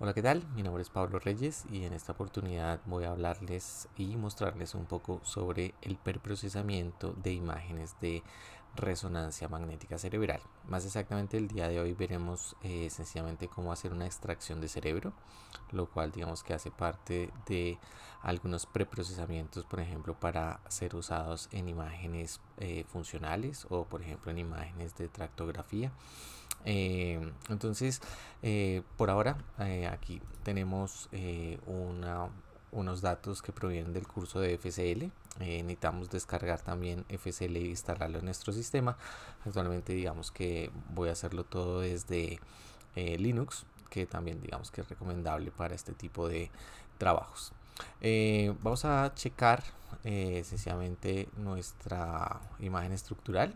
Hola, ¿qué tal? Mi nombre es Pablo Reyes y en esta oportunidad voy a hablarles y mostrarles un poco sobre el preprocesamiento de imágenes de resonancia magnética cerebral. Más exactamente el día de hoy veremos eh, sencillamente cómo hacer una extracción de cerebro, lo cual digamos que hace parte de algunos preprocesamientos, por ejemplo, para ser usados en imágenes eh, funcionales o por ejemplo en imágenes de tractografía eh, entonces, eh, por ahora, eh, aquí tenemos unos datos que provienen del curso de FCL. necesitamos descargar también FCL e instalarlo en nuestro sistema. Actualmente, digamos que voy a hacerlo todo desde Linux, que también digamos que es recomendable para este tipo de trabajos. vamos a checar sencillamente nuestra imagen estructural.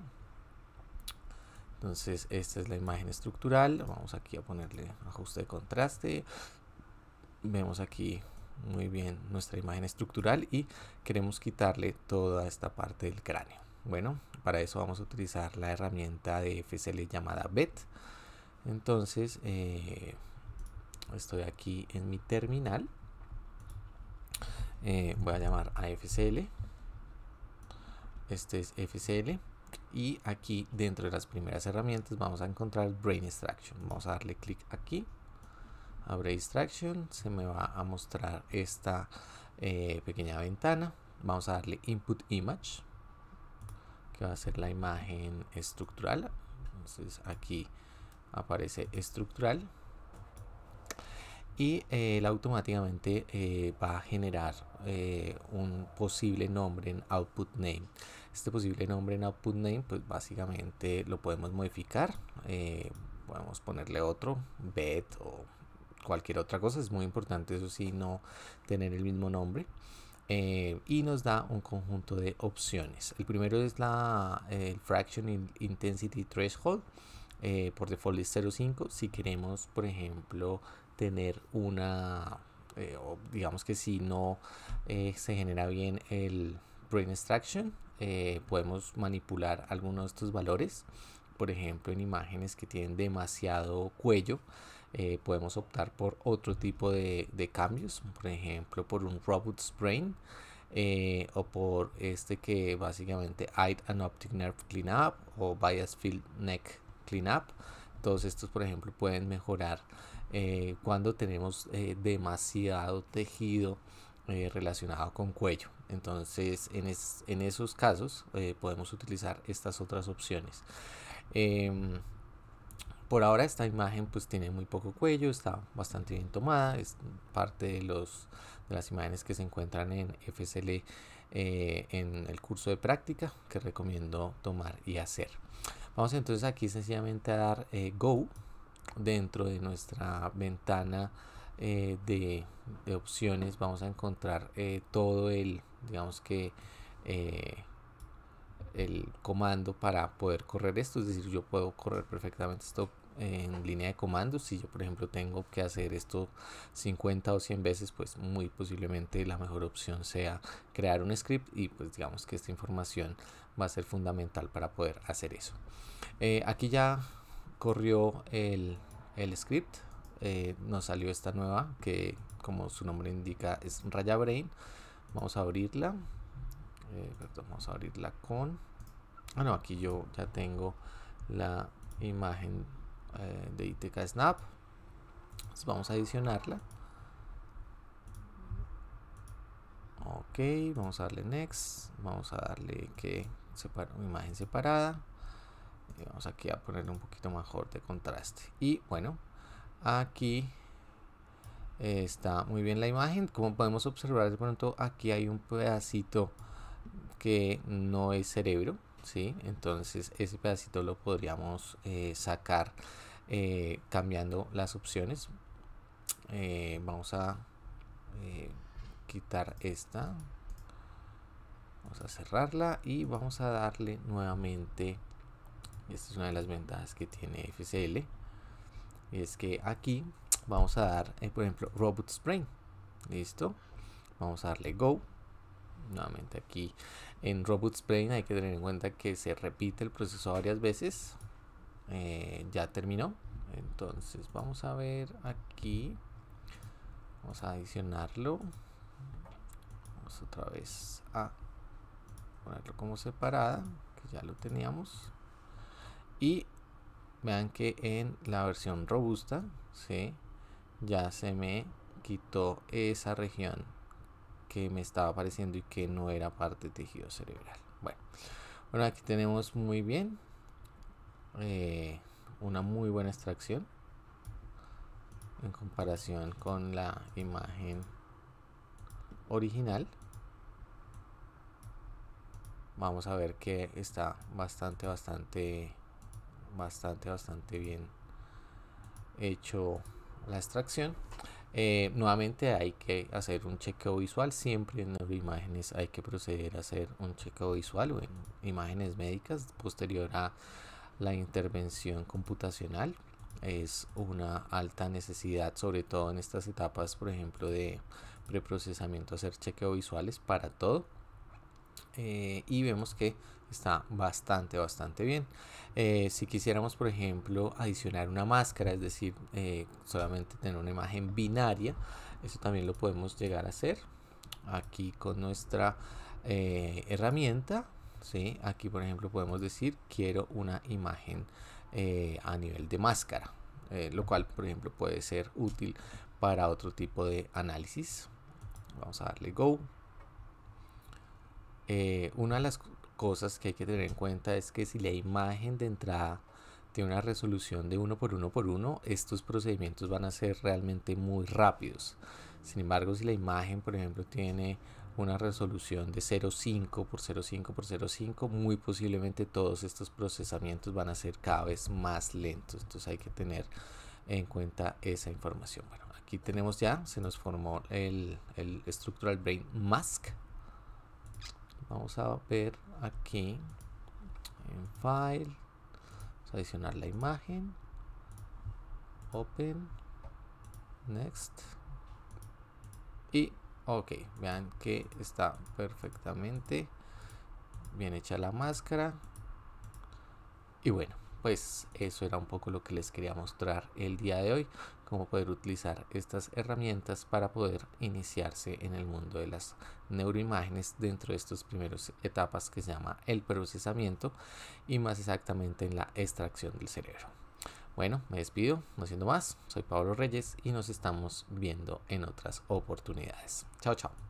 Entonces, esta es la imagen estructural. Vamos aquí a ponerle ajuste de contraste. Vemos aquí muy bien nuestra imagen estructural y queremos quitarle toda esta parte del cráneo. Bueno, para eso vamos a utilizar la herramienta de FSL llamada BET. Entonces, eh, estoy aquí en mi terminal. Eh, voy a llamar a FSL. Este es FSL y aquí dentro de las primeras herramientas vamos a encontrar Brain Extraction. Vamos a darle clic aquí a Brain Extraction. Se me va a mostrar esta eh, pequeña ventana. Vamos a darle Input Image, que va a ser la imagen estructural. Entonces aquí aparece estructural. Y eh, él automáticamente eh, va a generar un posible nombre en Output Name este posible nombre en output name, pues básicamente lo podemos modificar. Eh, podemos ponerle otro, bet o cualquier otra cosa. Es muy importante, eso sí, no tener el mismo nombre. Eh, y nos da un conjunto de opciones. El primero es la, eh, el Fraction Intensity Threshold. por default es 0.5. Si queremos, por ejemplo, tener una, digamos que si no se genera bien el Brain Extraction, eh, podemos manipular algunos de estos valores. Por ejemplo, en imágenes que tienen demasiado cuello, eh, podemos optar por otro tipo de, cambios, por ejemplo, por un robot sprain eh, o por este que básicamente Eye and Optic Nerve Cleanup o Bias Field Neck Cleanup. Todos estos, por ejemplo, pueden mejorar cuando tenemos demasiado tejido eh, relacionado con cuello. Entonces, en, esos casos eh, podemos utilizar estas otras opciones. Em, por ahora esta imagen pues tiene muy poco cuello, está bastante bien tomada, es parte de, los, de las imágenes que se encuentran en FSL eh, en el curso de práctica que recomiendo tomar y hacer. Vamos entonces aquí sencillamente a dar Go dentro de nuestra ventana eh, de, opciones vamos a encontrar eh, todo el, digamos que, eh, el comando para poder correr esto. Es decir, yo puedo correr perfectamente esto en línea de comandos. Si yo, por ejemplo, tengo que hacer esto 50 o 100 veces, pues muy posiblemente la mejor opción sea crear un script y pues digamos que esta información va a ser fundamental para poder hacer eso. aquí ya corrió el, el script. Eh, nos salió esta nueva que como su nombre indica es Raya Brain. Vamos a abrirla. Eh, vamos a abrirla con... bueno aquí yo ya tengo la imagen eh, de ITK Snap. vamos a adicionarla. Ok, vamos a darle next. Vamos a darle que imagen separada. vamos aquí a ponerle un poquito mejor de contraste. Y bueno, Aquí eh, está muy bien la imagen. Como podemos observar, de pronto aquí hay un pedacito que no es cerebro. ¿sí? Entonces ese pedacito lo podríamos eh, sacar eh, cambiando las opciones. vamos a quitar esta. Vamos a cerrarla y vamos a darle nuevamente. Esta es una de las ventajas que tiene FCL es que aquí vamos a dar, eh, por ejemplo, Robot Spring. Listo. Vamos a darle Go. Nuevamente aquí en Robot Spring hay que tener en cuenta que se repite el proceso varias veces. Eh, ya terminó. Entonces vamos a ver aquí. Vamos a adicionarlo. Vamos otra vez a ponerlo como separada, que ya lo teníamos. Y vean que en la versión robusta ¿sí? ya se me quitó esa región que me estaba apareciendo y que no era parte de tejido cerebral bueno, bueno aquí tenemos muy bien eh, una muy buena extracción en comparación con la imagen original vamos a ver que está bastante bastante bastante, bastante bien hecho la extracción. Eh, nuevamente hay que hacer un chequeo visual, siempre en imágenes hay que proceder a hacer un chequeo visual o en imágenes médicas posterior a la intervención computacional. Es una alta necesidad, sobre todo en estas etapas, por ejemplo, de preprocesamiento, hacer chequeo visuales para todo. Eh, y vemos que está bastante bastante bien eh, si quisiéramos por ejemplo adicionar una máscara es decir eh, solamente tener una imagen binaria eso también lo podemos llegar a hacer aquí con nuestra herramienta aquí por ejemplo podemos decir quiero una imagen a nivel de máscara lo cual por ejemplo puede ser útil para otro tipo de análisis vamos a darle go eh, una de las cosas que hay que tener en cuenta es que si la imagen de entrada tiene una resolución de 1 x 1 x 1, estos procedimientos van a ser realmente muy rápidos. Sin embargo, si la imagen, por ejemplo, tiene una resolución de 0.5 x 0.5 x 0.5, muy posiblemente todos estos procesamientos van a ser cada vez más lentos. Entonces hay que tener en cuenta esa información. Bueno, aquí tenemos ya, se nos formó el Structural Brain Mask vamos a ver aquí en file vamos a adicionar la imagen open next y ok vean que está perfectamente bien hecha la máscara y bueno pues eso era un poco lo que les quería mostrar el día de hoy, cómo poder utilizar estas herramientas para poder iniciarse en el mundo de las neuroimágenes dentro de estas primeras etapas que se llama el procesamiento y más exactamente en la extracción del cerebro. Bueno, me despido, no siendo más, soy Pablo Reyes y nos estamos viendo en otras oportunidades. Chao, chao.